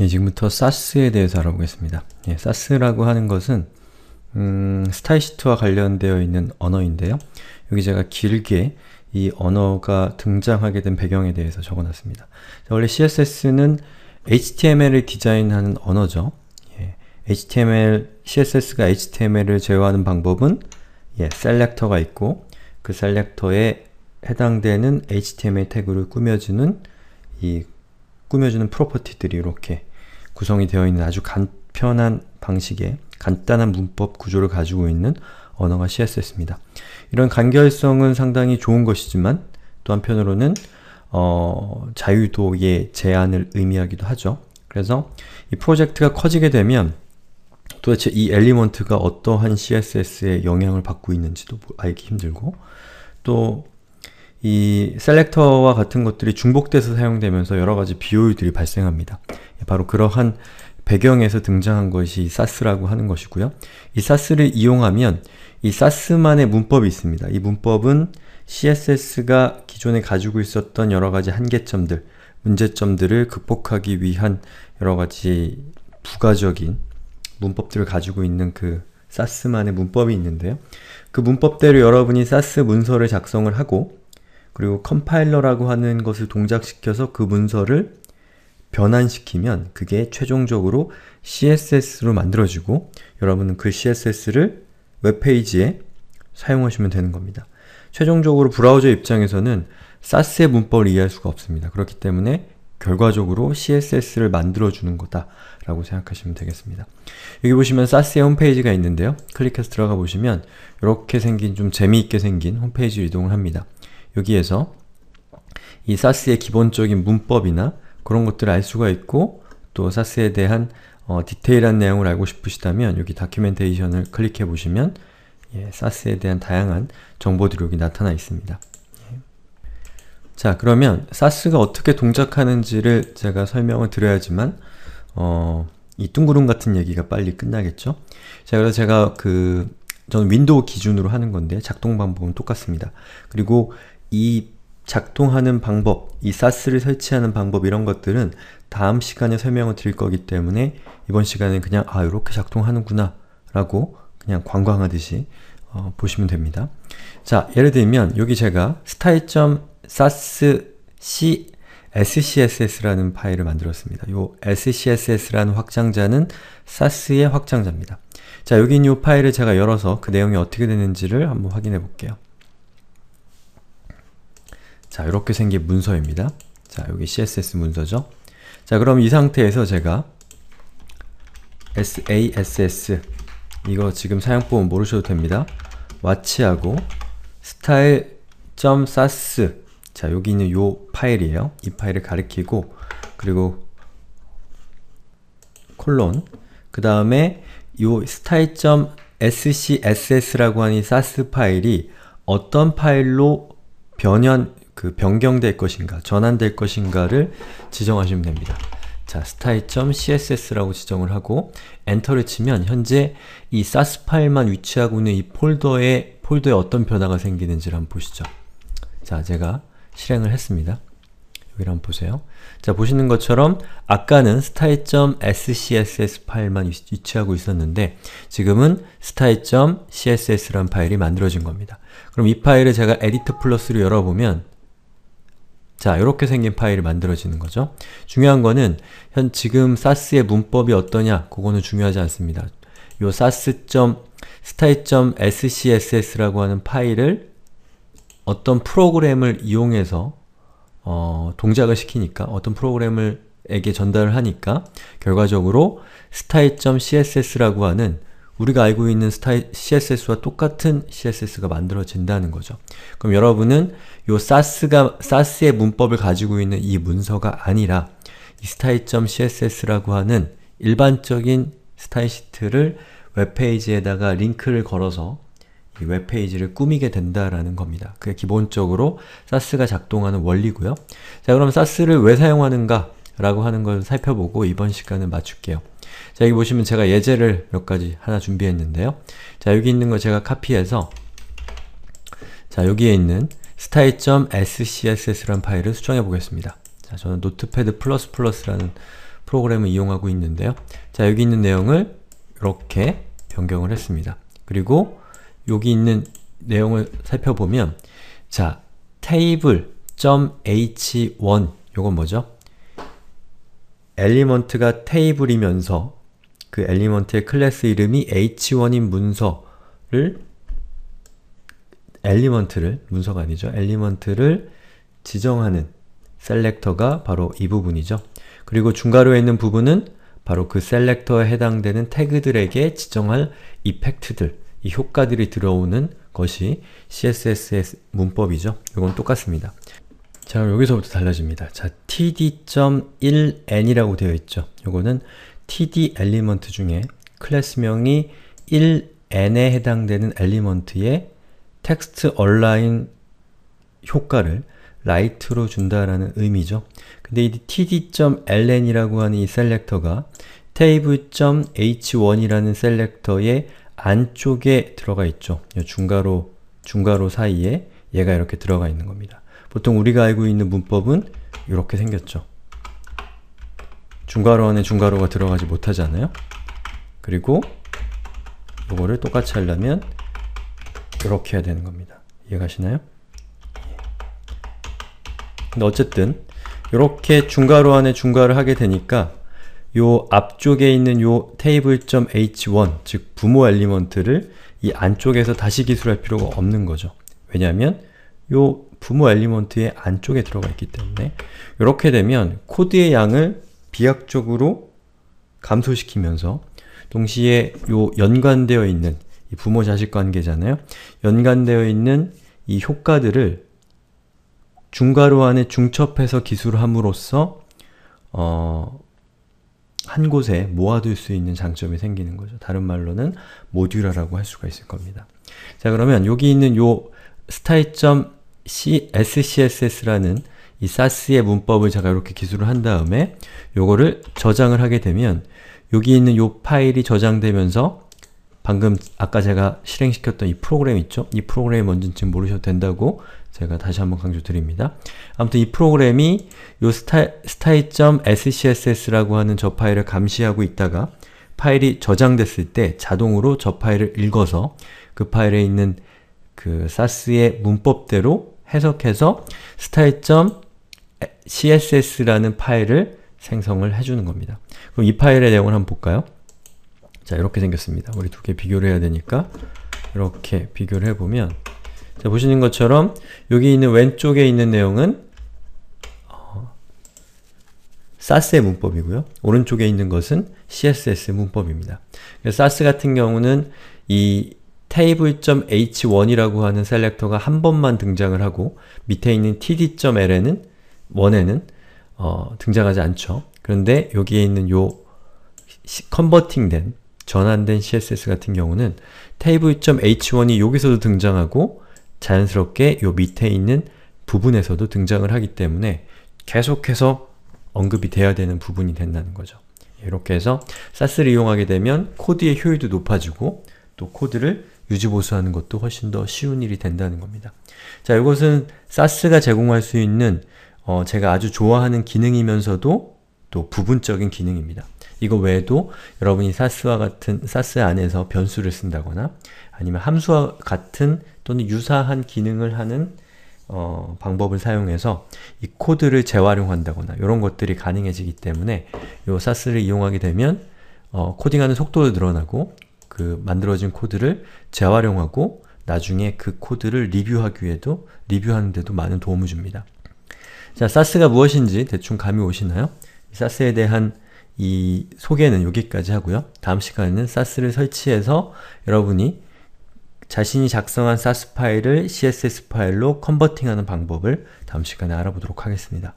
예, 지금부터 사스에 대해서 알아보겠습니다. 예, 사스라고 하는 것은 음, 스타이시트와 관련되어 있는 언어인데요. 여기 제가 길게 이 언어가 등장하게 된 배경에 대해서 적어놨습니다. 자, 원래 CSS는 HTML을 디자인하는 언어죠. 예, HTML, CSS가 HTML을 제어하는 방법은 예, 셀렉터가 있고 그 셀렉터에 해당되는 HTML 태그를 꾸며주는 이 꾸며주는 프로퍼티들이 이렇게 구성이 되어 있는 아주 간편한 방식의 간단한 문법 구조를 가지고 있는 언어가 CSS입니다. 이런 간결성은 상당히 좋은 것이지만 또 한편으로는 어, 자유도의 제한을 의미하기도 하죠. 그래서 이 프로젝트가 커지게 되면 도대체 이 엘리먼트가 어떠한 CSS에 영향을 받고 있는지도 뭐 알기 힘들고 또이 셀렉터와 같은 것들이 중복돼서 사용되면서 여러가지 비효율들이 발생합니다. 예, 바로 그러한 배경에서 등장한 것이 사스라고 하는 것이고요. 이 사스를 이용하면 이 사스만의 문법이 있습니다. 이 문법은 CSS가 기존에 가지고 있었던 여러가지 한계점들, 문제점들을 극복하기 위한 여러가지 부가적인 문법들을 가지고 있는 그 사스만의 문법이 있는데요. 그 문법대로 여러분이 사스 문서를 작성을 하고 그리고 컴파일러라고 하는 것을 동작시켜서 그 문서를 변환시키면 그게 최종적으로 CSS로 만들어지고 여러분은 그 CSS를 웹페이지에 사용하시면 되는 겁니다. 최종적으로 브라우저 입장에서는 s a s 의 문법을 이해할 수가 없습니다. 그렇기 때문에 결과적으로 CSS를 만들어주는 거다 라고 생각하시면 되겠습니다. 여기 보시면 s a s 의 홈페이지가 있는데요. 클릭해서 들어가 보시면 이렇게 생긴 좀 재미있게 생긴 홈페이지로 이동을 합니다. 여기에서 이 사스의 기본적인 문법이나 그런 것들을 알 수가 있고 또 사스에 대한 어, 디테일한 내용을 알고 싶으시다면 여기 다큐멘테이션을 클릭해 보시면 예, 사스에 대한 다양한 정보들이 여기 나타나 있습니다. 예. 자 그러면 사스가 어떻게 동작하는지를 제가 설명을 드려야지만 어, 이 둥그름 같은 얘기가 빨리 끝나겠죠? 자 그래서 제가 그 저는 윈도우 기준으로 하는 건데 작동 방법은 똑같습니다. 그리고 이 작동하는 방법, 이 사스를 설치하는 방법 이런 것들은 다음 시간에 설명을 드릴 거기 때문에 이번 시간은 그냥 아 이렇게 작동하는구나 라고 그냥 관광하듯이 어, 보시면 됩니다. 자 예를 들면 여기 제가 style.sas.c scss라는 파일을 만들었습니다. 요 scss라는 확장자는 sas의 확장자입니다. 자 여기 있는 이 파일을 제가 열어서 그 내용이 어떻게 되는지를 한번 확인해 볼게요. 자, 이렇게 생긴 문서입니다. 자, 여기 css 문서죠. 자, 그럼 이 상태에서 제가 sass 이거 지금 사용법은 모르셔도 됩니다. w a 하고 style.sas 자, 여기 있는 요 파일이에요. 이 파일을 가리키고 그리고 콜론 그 다음에 요 style.scss라고 하는 sas 파일이 어떤 파일로 변현 그 변경될 것인가, 전환될 것인가를 지정하시면 됩니다. 자, style.css라고 지정을 하고 엔터를 치면 현재 이 사스 파일만 위치하고 있는 이 폴더에 폴더에 어떤 변화가 생기는지를 한번 보시죠. 자, 제가 실행을 했습니다. 여기를 한번 보세요. 자, 보시는 것처럼 아까는 style.scss 파일만 위치하고 있었는데 지금은 style.css라는 파일이 만들어진 겁니다. 그럼 이 파일을 제가 에디트 플러스로 열어보면 자, 이렇게 생긴 파일이 만들어지는 거죠. 중요한 거는 현 지금 사스의 문법이 어떠냐 그거는 중요하지 않습니다. 요 sas.style.scss라고 하는 파일을 어떤 프로그램을 이용해서 어, 동작을 시키니까 어떤 프로그램을 에게 전달을 하니까 결과적으로 style.css라고 하는 우리가 알고 있는 스타일 CSS와 똑같은 CSS가 만들어진다는 거죠. 그럼 여러분은 요 사스가 사스의 문법을 가지고 있는 이 문서가 아니라 이 s t y l e c s s 라고 하는 일반적인 스타일 시트를 웹페이지에다가 링크를 걸어서 이 웹페이지를 꾸미게 된다라는 겁니다. 그게 기본적으로 사스가 작동하는 원리고요. 자 그럼 사스를 왜 사용하는가 라고 하는 걸 살펴보고 이번 시간은 마칠게요. 자 여기 보시면 제가 예제를 몇 가지 하나 준비했는데요. 자 여기 있는 거 제가 카피해서 자 여기에 있는 style.scss라는 파일을 수정해 보겠습니다. 자, 저는 노트패드 라는 프로그램을 이용하고 있는데요. 자, 여기 있는 내용을 이렇게 변경을 했습니다. 그리고 여기 있는 내용을 살펴보면 자, table.h1 요건 뭐죠? 엘리먼트가 테이블이면서 그 엘리먼트의 클래스 이름이 h1인 문서를 엘리먼트를, 문서가 아니죠. 엘리먼트를 지정하는 셀렉터가 바로 이 부분이죠. 그리고 중괄호에 있는 부분은 바로 그 셀렉터에 해당되는 태그들에게 지정할 이펙트들, 이 효과들이 들어오는 것이 CSS의 문법이죠. 이건 똑같습니다. 자, 여기서부터 달라집니다. 자, td.1n이라고 되어 있죠. 이거는 td 엘리먼트 중에 클래스명이 1n에 해당되는 엘리먼트의 텍스트 얼라인 효과를 라이트로 준다라는 의미죠. 근데 이 td.ln이라고 하는 이 셀렉터가 table.h1이라는 셀렉터의 안쪽에 들어가 있죠. 중괄호, 중괄호 사이에 얘가 이렇게 들어가 있는 겁니다. 보통 우리가 알고 있는 문법은 이렇게 생겼죠. 중괄호 안에 중괄호가 들어가지 못하잖아요. 그리고 이거를 똑같이 하려면 이렇게 해야 되는 겁니다. 이해가시나요? 예. 근데 어쨌든 이렇게 중괄호 안에 중괄을 하게 되니까 요 앞쪽에 있는 요 table.h1 즉 부모 엘리먼트를 이 안쪽에서 다시 기술할 필요가 없는 거죠. 왜냐하면 요 부모 엘리먼트의 안쪽에 들어가 있기 때문에 이렇게 되면 코드의 양을 비약적으로 감소시키면서 동시에 요 연관되어 있는 부모 자식 관계잖아요. 연관되어 있는 이 효과들을 중괄호 안에 중첩해서 기술함으로써 어, 한 곳에 모아둘 수 있는 장점이 생기는 거죠. 다른 말로는 모듈화라고 할 수가 있을 겁니다. 자 그러면 여기 있는 요 style.scss라는 이 사스의 문법을 제가 이렇게 기술을 한 다음에 요거를 저장을 하게 되면 여기 있는 요 파일이 저장되면서 방금 아까 제가 실행시켰던 이 프로그램 있죠? 이 프로그램이 뭔지 는 모르셔도 된다고 제가 다시 한번 강조드립니다. 아무튼 이 프로그램이 요 style.scss라고 하는 저 파일을 감시하고 있다가 파일이 저장됐을 때 자동으로 저 파일을 읽어서 그 파일에 있는 그 사스의 문법대로 해석해서 style.css라는 파일을 생성을 해주는 겁니다. 그럼 이 파일의 내용을 한번 볼까요? 자 이렇게 생겼습니다. 우리 두 개 비교를 해야 되니까 이렇게 비교를 해보면 자 보시는 것처럼 여기 있는 왼쪽에 있는 내용은 어, 사스의 문법이고요. 오른쪽에 있는 것은 CSS 문법입니다. 사스 같은 경우는 이 table.h1이라고 하는 셀렉터가 한 번만 등장을 하고 밑에 있는 td.l에는 1에는 어, 등장하지 않죠. 그런데 여기에 있는 요 컨버팅된 전환된 css 같은 경우는 table.h1이 여기서도 등장하고 자연스럽게 요 밑에 있는 부분에서도 등장을 하기 때문에 계속해서 언급이 돼야 되는 부분이 된다는 거죠. 이렇게 해서 사스를 이용하게 되면 코드의 효율도 높아지고 또 코드를 유지보수하는 것도 훨씬 더 쉬운 일이 된다는 겁니다. 자, 이것은 사스가 제공할 수 있는 어, 제가 아주 좋아하는 기능이면서도 또 부분적인 기능입니다. 이거 외에도 여러분이 사스와 같은 사스 안에서 변수를 쓴다거나 아니면 함수와 같은 또는 유사한 기능을 하는 어, 방법을 사용해서 이 코드를 재활용한다거나 이런 것들이 가능해지기 때문에 이 사스를 이용하게 되면 어, 코딩하는 속도도 늘어나고 그 만들어진 코드를 재활용하고 나중에 그 코드를 리뷰하기 위해도 리뷰하는데도 많은 도움을 줍니다. 자, 사스가 무엇인지 대충 감이 오시나요? 사스에 대한 이 소개는 여기까지 하고요. 다음 시간에는 사스를 설치해서 여러분이 자신이 작성한 사스 파일을 CSS 파일로 컨버팅하는 방법을 다음 시간에 알아보도록 하겠습니다.